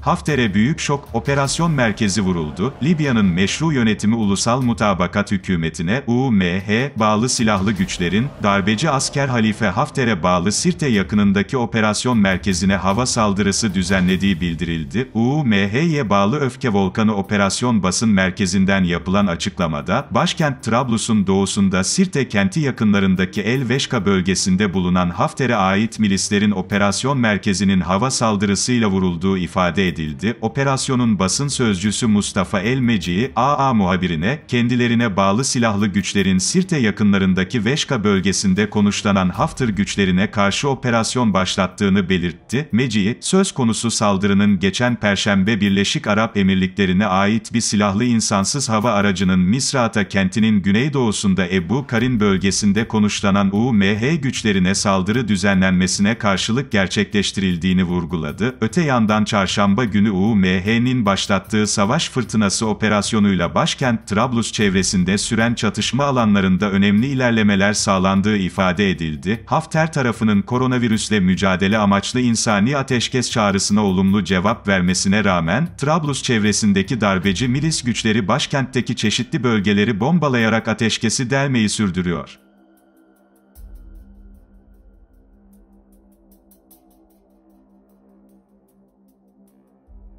Hafter'e Büyük Şok Operasyon Merkezi vuruldu, Libya'nın meşru yönetimi Ulusal Mutabakat Hükümeti'ne UMH bağlı silahlı güçlerin, darbeci asker Halife Hafter'e bağlı Sirte yakınındaki operasyon merkezine hava saldırısı düzenlediği bildirildi. UMH'ye bağlı Öfke Volkanı Operasyon Basın Merkezi'nden yapılan açıklamada, başkent Trablus'un doğusunda Sirte kenti yakınlarındaki El Veşka bölgesinde bulunan Hafter'e ait milislerin operasyon merkezinin hava saldırısıyla vurulduğu ifade edildi. Operasyonun basın sözcüsü Mustafa Elmeci'yi AA muhabirine, kendilerine bağlı silahlı güçlerin Sirte yakınlarındaki Veşka bölgesinde konuşlanan Haftır güçlerine karşı operasyon başlattığını belirtti. Meci'yi, söz konusu saldırının geçen Perşembe Birleşik Arap Emirlikleri'ne ait bir silahlı insansız hava aracının Misrata kentinin güneydoğusunda Ebu Karin bölgesinde konuşlanan UMH güçlerine saldırı düzenlenmesine karşılık gerçekleştirildiğini vurguladı. Öte yandan çarşamba çarşamba günü UMH'nin başlattığı savaş fırtınası operasyonuyla başkent Trablus çevresinde süren çatışma alanlarında önemli ilerlemeler sağlandığı ifade edildi. Hafter tarafının koronavirüsle mücadele amaçlı insani ateşkes çağrısına olumlu cevap vermesine rağmen, Trablus çevresindeki darbeci milis güçleri başkentteki çeşitli bölgeleri bombalayarak ateşkesi delmeyi sürdürüyor.